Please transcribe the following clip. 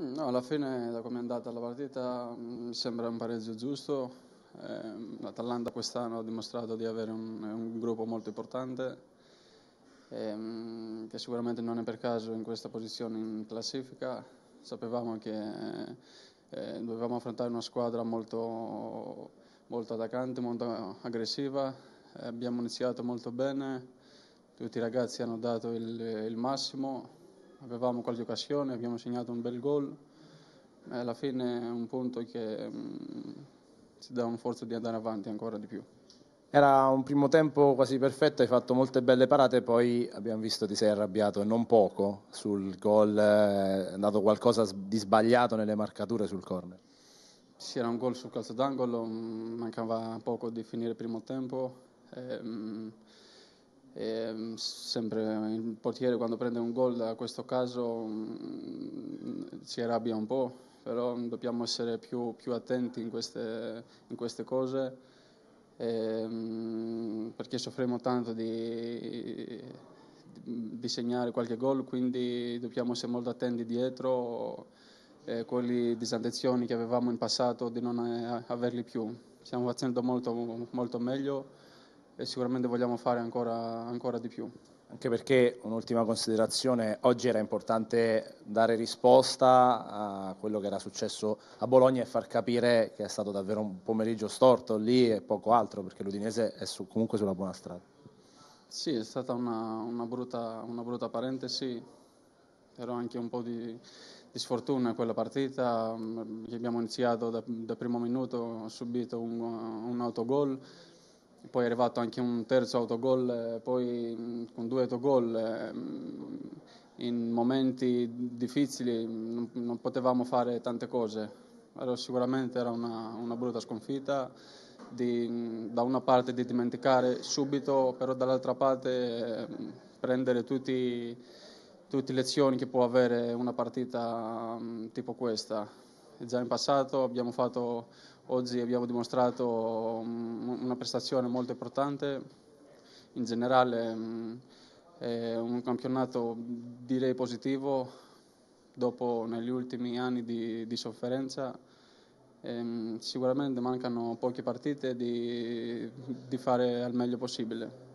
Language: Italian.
Mm, no, alla fine da come è andata la partita mm, mi sembra un pareggio giusto. Eh, L'Atalanta quest'anno ha dimostrato di avere un, un gruppo molto importante, ehm, che sicuramente non è per caso in questa posizione in classifica. Sapevamo che eh, dovevamo affrontare una squadra molto, molto attaccante, molto aggressiva. Eh, abbiamo iniziato molto bene, tutti i ragazzi hanno dato il, il massimo avevamo qualche occasione, abbiamo segnato un bel gol, alla fine è un punto che mh, mm, ci dà un forza di andare avanti ancora di più. Era un primo tempo quasi perfetto, hai fatto molte belle parate, poi abbiamo visto ti sei arrabbiato e non poco sul gol, eh, è andato qualcosa di sbagliato nelle marcature sul corner. Sì, era un gol sul calcio d'angolo, mm, mancava poco di finire il primo tempo. E, ehm, mh, e, ehm, sempre il portiere quando prende un gol, da questo caso mm, si arrabbia un po', però dobbiamo essere più, più attenti in queste, in queste cose e, ehm, perché soffriamo tanto di, di segnare qualche gol, quindi dobbiamo essere molto attenti dietro eh, quelle disattenziooni che avevamo in passato di non eh, averli più. Stiamo facendo molto, molto meglio e sicuramente vogliamo fare ancora, ancora di più. Anche perché un'ultima considerazione, oggi era importante dare risposta a quello che era successo a Bologna e far capire che è stato davvero un pomeriggio storto lì e poco altro, perché l'Udinese è su, comunque sulla buona strada. Sì, è stata una, una, brutta, una brutta, parentesi, era anche un po' di, di sfortuna quella partita, abbiamo iniziato dal da primo minuto, ho subito un, un autogol poi è arrivato anche un terzo autogol, eh, poi mm, con due autogol eh, mm, in momenti difficili mm, non, non, potevamo fare tante cose. Allora, sicuramente era una, una brutta sconfitta, di, da una parte di dimenticare subito, però dall'altra parte eh, prendere tutte le lezioni che può avere una partita tipo questa. Già in passato abbiamo fatto Oggi abbiamo dimostrato una prestazione molto importante, in generale mm, è un campionato direi positivo dopo negli ultimi anni di, di sofferenza. Ehm, sicuramente mancano poche partite di, di fare al meglio possibile.